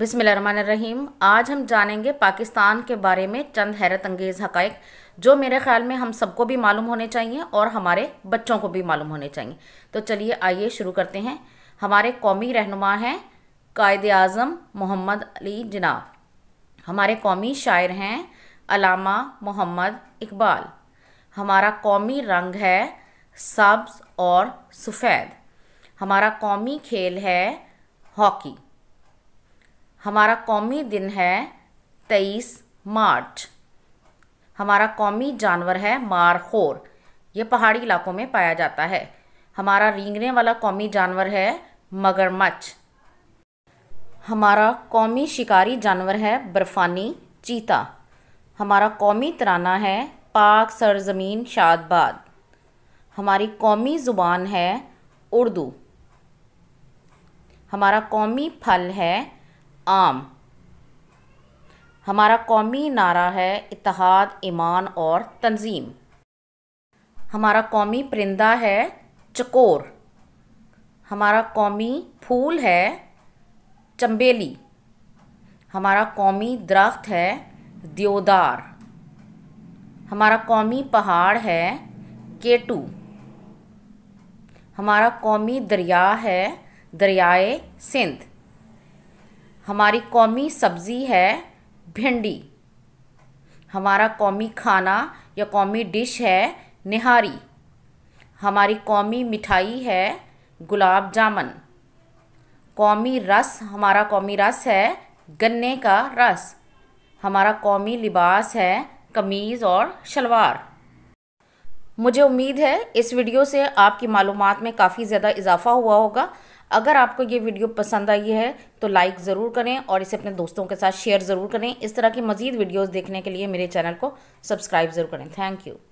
रहीम आज हम जानेंगे पाकिस्तान के बारे में चंद हैरत अंगेज़ हक़ जो मेरे ख़्याल में हम सबको भी मालूम होने चाहिए और हमारे बच्चों को भी मालूम होने चाहिए तो चलिए आइए शुरू करते हैं हमारे कौमी रहनुमा हैं कायद अज़म मोहम्मद अली जनाब हमारे कौमी शायर हैं अलामा मोहम्मद इकबाल हमारा कौमी रंग है सब्ज़ और सफ़ेद हमारा कौमी खेल है हॉकी हमारा कौमी दिन है तेईस मार्च हमारा कौमी जानवर है मारखोर ये पहाड़ी इलाकों में पाया जाता है हमारा रींगने वाला कौमी जानवर है मगरमच्छ हमारा कौमी शिकारी जानवर है बर्फ़ानी चीता हमारा कौमी तराना है पाक सरजमीन शादबाद हमारी कौमी ज़ुबान है उर्दू हमारा कौमी फल है आम हमारा कौमी नारा है इतिहाद ईमान और तंजीम हमारा कौमी परिंदा है चकोर हमारा कौमी फूल है चंबेली हमारा कौमी दरख्त है दियोदार हमारा कौमी पहाड़ है केटू हमारा कौमी दरिया है दरियाए सिंध हमारी कौमी सब्ज़ी है भिंडी हमारा कौमी खाना या कौमी डिश है निहारी हमारी कौमी मिठाई है गुलाब जामुन कौमी रस हमारा कौमी रस है गन्ने का रस हमारा कौमी लिबास है कमीज़ और शलवार मुझे उम्मीद है इस वीडियो से आपकी मालूम में काफ़ी ज़्यादा इजाफा हुआ होगा अगर आपको ये वीडियो पसंद आई है तो लाइक ज़रूर करें और इसे अपने दोस्तों के साथ शेयर ज़रूर करें इस तरह की मज़ीद वीडियोज़ देखने के लिए मेरे चैनल को सब्सक्राइब ज़रूर करें थैंक यू